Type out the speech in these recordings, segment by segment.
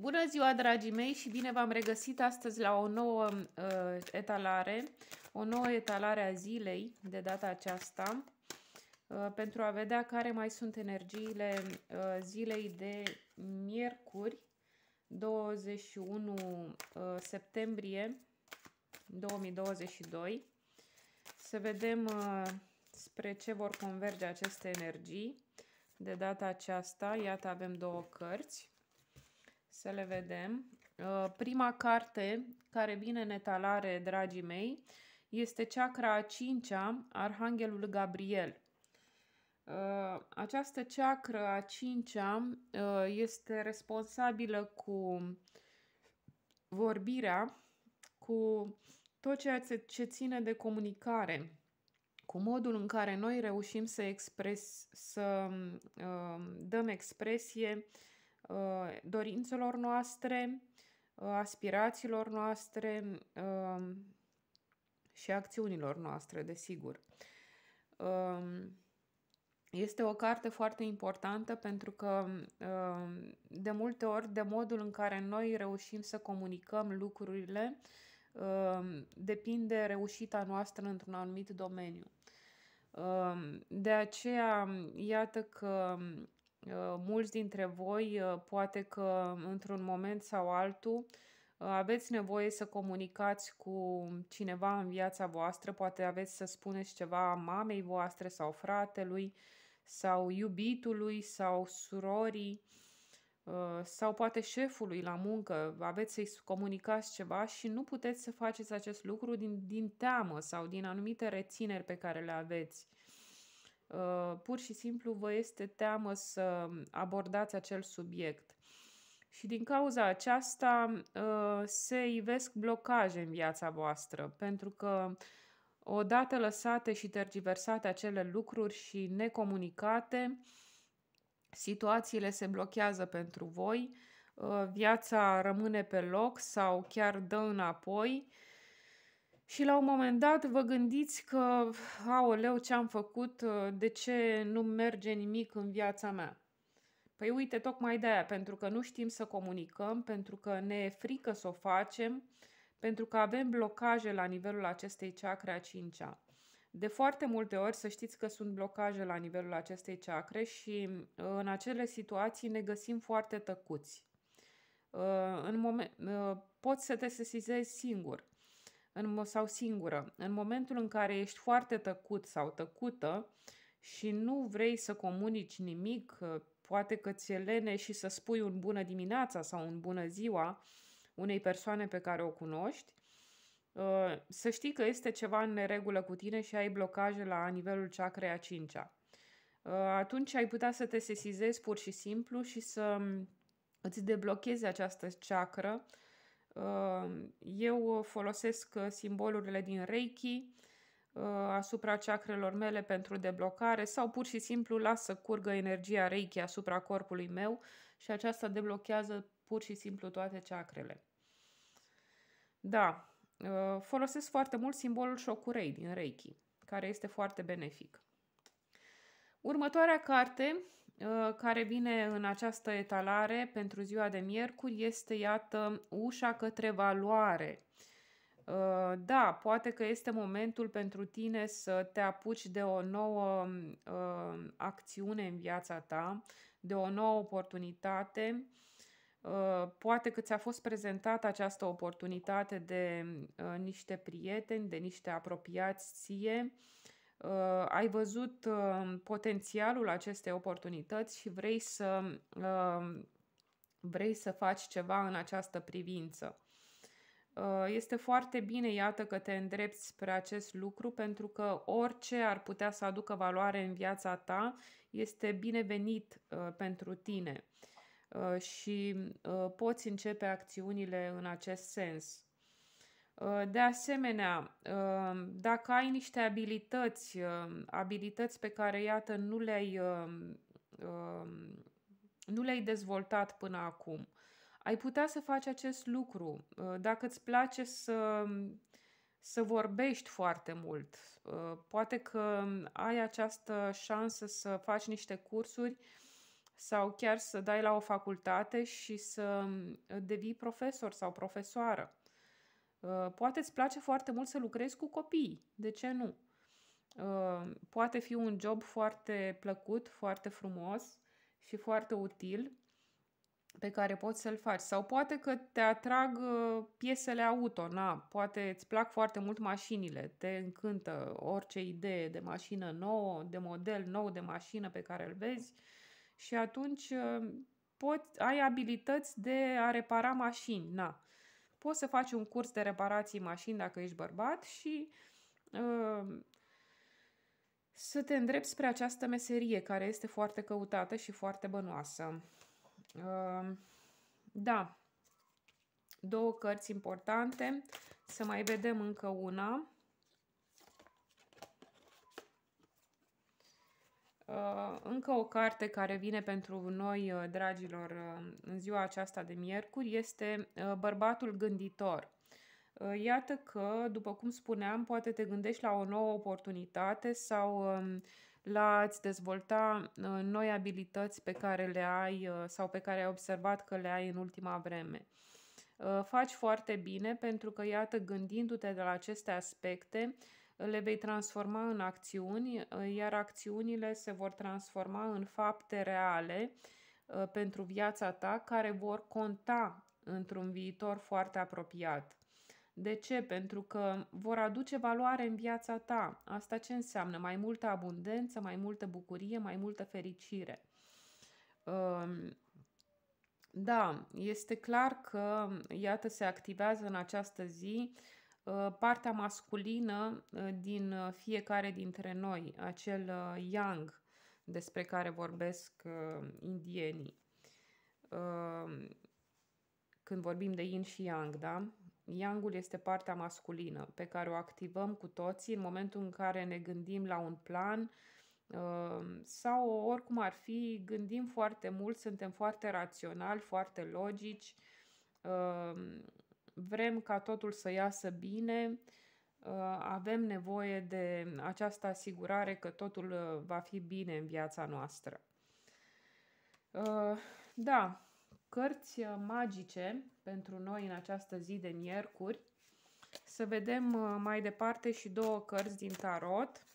Bună ziua, dragii mei, și bine v-am regăsit astăzi la o nouă uh, etalare, o nouă etalare a zilei de data aceasta, uh, pentru a vedea care mai sunt energiile uh, zilei de miercuri, 21 uh, septembrie 2022. Să vedem uh, spre ce vor converge aceste energii de data aceasta. Iată, avem două cărți să le vedem. Uh, prima carte care vine în etalare, dragii mei, este ceacra a cincea, Arhanghelul Gabriel. Uh, această ceacră a cincea uh, este responsabilă cu vorbirea, cu tot ceea ce ține de comunicare, cu modul în care noi reușim să, expres, să dăm expresie uh, Uh, dorințelor noastre, uh, aspirațiilor noastre um, și acțiunilor noastre, desigur. Um, este o carte foarte importantă pentru că um, de multe ori de modul în care noi reușim să comunicăm lucrurile depinde reușita noastră într-un anumit domeniu. De aceea, iată că Uh, mulți dintre voi uh, poate că într-un moment sau altul uh, aveți nevoie să comunicați cu cineva în viața voastră, poate aveți să spuneți ceva mamei voastre sau fratelui sau iubitului sau surorii sau poate șefului la muncă, aveți să-i comunicați ceva și nu puteți să faceți acest lucru din, din teamă sau din anumite rețineri pe care le aveți. Uh, pur și simplu vă este teamă să abordați acel subiect. Și din cauza aceasta uh, se ivesc blocaje în viața voastră, pentru că odată lăsate și tergiversate acele lucruri și necomunicate, situațiile se blochează pentru voi, uh, viața rămâne pe loc sau chiar dă înapoi și la un moment dat vă gândiți că, aoleu, ce am făcut, de ce nu merge nimic în viața mea? Păi uite, tocmai de aia, pentru că nu știm să comunicăm, pentru că ne e frică să o facem, pentru că avem blocaje la nivelul acestei chakre a cincea. De foarte multe ori să știți că sunt blocaje la nivelul acestei chakre și în acele situații ne găsim foarte tăcuți. În moment, poți să te sesizezi singur în, sau singură. În momentul în care ești foarte tăcut sau tăcută și nu vrei să comunici nimic, uh, poate că ți lene și să spui un bună dimineața sau un bună ziua unei persoane pe care o cunoști, uh, să știi că este ceva în neregulă cu tine și ai blocaje la nivelul chakrei a cincea. Uh, atunci ai putea să te sesizezi pur și simplu și să mm, îți deblochezi această chakră Ehm, eu folosesc uh, simbolurile din Reiki uh, asupra ceacrelor mele pentru deblocare sau pur și simplu las să curgă energia Reiki asupra corpului meu și aceasta deblochează pur și simplu toate ceacrele. Da, uh, folosesc foarte mult simbolul șocurei din Reiki, care este foarte benefic. Următoarea carte Uh, care vine în această etalare pentru ziua de miercuri este, iată, ușa către valoare. Uh, da, poate că este momentul pentru tine să te apuci de o nouă uh, acțiune în viața ta, de o nouă oportunitate. Poate că ți-a fost prezentată această oportunitate de niște prieteni, de niște apropiați ție uh, ai văzut uh, potențialul acestei oportunități și vrei să, uh, vrei să faci ceva în această privință. Uh, este foarte bine, iată, că te îndrepți spre acest lucru, pentru că orice ar putea să aducă valoare în viața ta este binevenit uh, pentru tine uh, și poți începe acțiunile în acest sens. Ă, de asemenea, ă, dacă ai niște abilități, ă, abilități pe care, iată, nu le-ai, nu le-ai dezvoltat până acum, ai putea să faci acest lucru. Dacă îți place să, să vorbești foarte mult, poate că ai această șansă să faci niște cursuri sau chiar să dai la o facultate și să devii profesor sau profesoară. Uh, poate îți place foarte mult să lucrezi cu copiii, de ce nu? Uh, poate fi un job foarte plăcut, foarte frumos și foarte util pe care poți să-l faci. Sau poate că te atrag uh, piesele auto, na, poate îți plac foarte mult mașinile, te încântă orice idee de mașină nouă, de model nou de mașină pe care îl vezi și atunci poți, ai abilități de a repara mașini, na poți să faci un curs de reparații mașini dacă ești bărbat și uh, să te îndrepți spre această meserie care este foarte căutată și foarte bănoasă. Uh, da, două cărți importante. Să mai vedem încă una. Uh, încă o carte care vine pentru noi, uh, dragilor, uh, în ziua aceasta de miercuri este Bărbatul gânditor. Iată că, după cum spuneam, poate te gândești la o nouă oportunitate sau um, la a-ți dezvolta noi abilități pe care le ai sau pe care ai observat că le ai în ultima vreme. Faci foarte bine pentru că, iată, gândindu-te de la aceste aspecte, le vei transforma în acțiuni, iar acțiunile se vor transforma în fapte reale uh, pentru viața ta care vor conta într-un viitor foarte apropiat. De ce? Pentru că vor aduce valoare în viața ta. Asta ce înseamnă? Mai multă abundență, mai multă bucurie, mai multă fericire. Um, da, este clar că, iată, se activează în această zi Uh, partea masculină uh, din uh, fiecare dintre noi, acel yang despre care vorbesc indienii. Când vorbim de yin și yang, da? Yangul este partea masculină pe care o activăm cu toții în momentul în care ne gândim la un plan sau oricum ar fi, gândim foarte mult, suntem foarte raționali, foarte logici, vrem ca totul să iasă bine, uh, avem nevoie de această asigurare că totul uh, va fi bine în viața noastră. Uh, da, cărți magice pentru noi în această zi de miercuri. Să vedem mai departe și două cărți din tarot.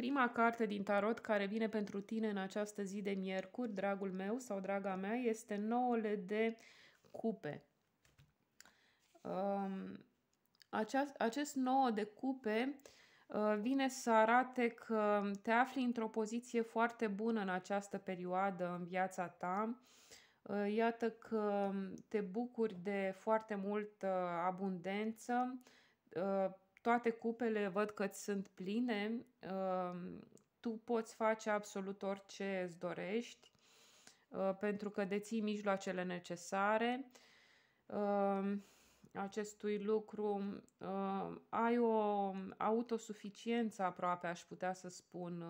Prima carte din tarot care vine pentru tine în această zi de miercuri, dragul meu sau draga mea, este nouăle de cupe. Um, aceast, acest nouă de cupe uh, vine să arate că te afli într-o poziție foarte bună în această perioadă în viața ta. Uh, iată că te bucuri de foarte multă abundență, uh, toate cupele văd că sunt pline, um, tu poți face absolut orice îți dorești, uh, pentru că deții mijloacele necesare um, acestui lucru. Um, ai o autosuficiență aproape, aș putea să spun,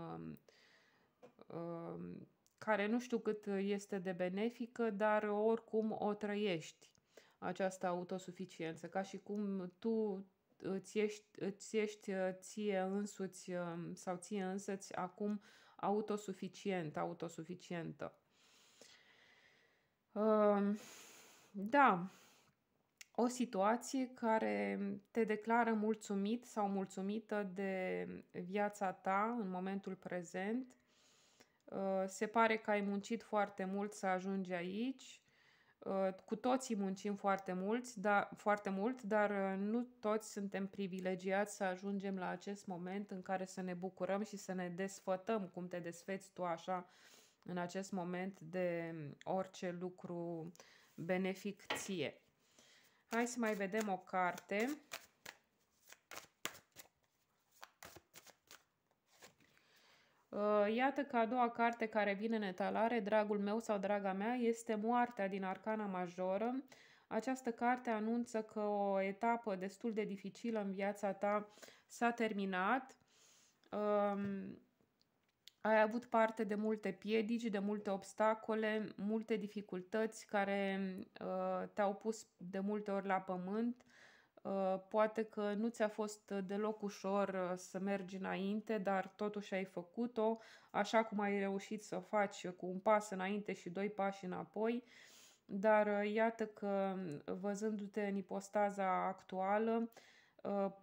care nu știu cât este de benefică, dar oricum o trăiești această autosuficiență, ca și cum tu îți ești, îți ești uh, ție însuți um, sau ție însăți acum autosuficient, autosuficientă. Um, da, o situație care te declară mulțumit sau mulțumită de viața ta în momentul prezent. Uh, se pare că ai muncit foarte mult să ajungi aici, Uh, cu toții muncim foarte mult, dar, foarte mult, dar uh, nu toți suntem privilegiați să ajungem la acest moment în care să ne bucurăm și să ne desfătăm, cum te desfeți tu așa, în acest moment de um, orice lucru benefic ție. Hai să mai vedem o carte. Uh, iată că a doua carte care vine în etalare, Dragul meu sau Draga mea, este Moartea din Arcana Majoră. Această carte anunță că o etapă destul de dificilă în viața ta s-a terminat. Um, ai avut parte de multe piedici, de multe obstacole, multe dificultăți care uh, te-au pus de multe ori la pământ. Uh, Uh, poate că nu ți-a fost uh, deloc ușor uh, să mergi înainte, dar totuși ai făcut-o, așa cum ai reușit să faci cu un pas înainte și doi pași înapoi. Dar iată că, văzându-te în ipostaza actuală,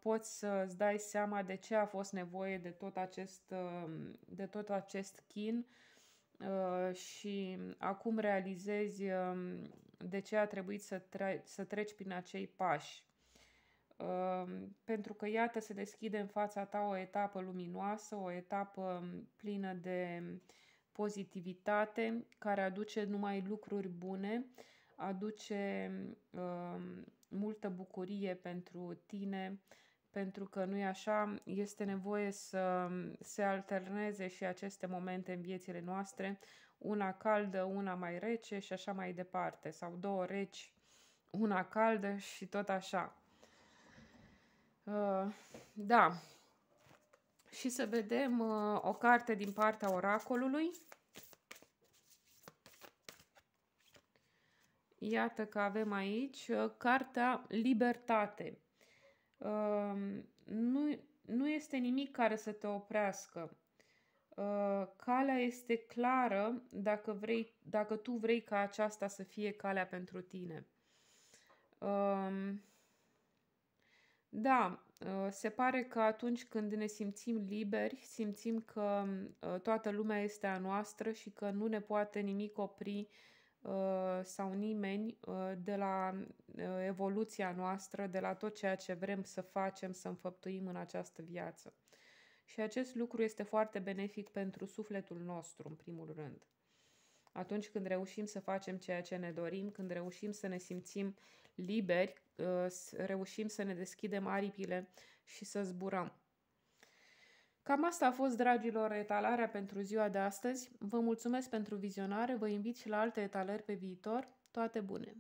poți să-ți dai seama de ce a fost nevoie de tot acest, de tot acest chin și acum realizezi de ce a trebuit să, tre- să treci prin acei pași. Ehm, pentru că, iată, se deschide în fața ta o etapă luminoasă, o etapă mm, plină de mm, pozitivitate, care aduce numai lucruri bune, aduce uh, multă bucurie pentru tine, pentru că nu e așa, este nevoie să se alterneze și aceste momente în viețile noastre, una caldă, una mai rece și așa mai departe, sau două reci, una caldă și tot așa da. Și să vedem uh, o carte din partea oracolului. Iată că avem aici uh, cartea Libertate. Uh, nu, nu este nimic care să te oprească. Uh, calea este clară dacă, vrei, dacă tu vrei ca aceasta să fie calea pentru tine. Uh, da, uh, se pare că atunci când ne simțim liberi, simțim că uh, toată lumea este a noastră și că nu ne poate nimic opri uh, sau nimeni de la evoluția noastră, de la tot ceea ce vrem să facem, să înfăptuim în această viață. Și acest lucru este foarte benefic pentru sufletul nostru, în primul rând. Atunci când reușim să facem ceea ce ne dorim, când reușim să ne simțim liberi, Uh, reușim să ne deschidem aripile și să zburăm. Cam asta a fost, dragilor, etalarea pentru ziua de astăzi. Vă mulțumesc pentru vizionare, vă invit și la alte etalări pe viitor. Toate bune!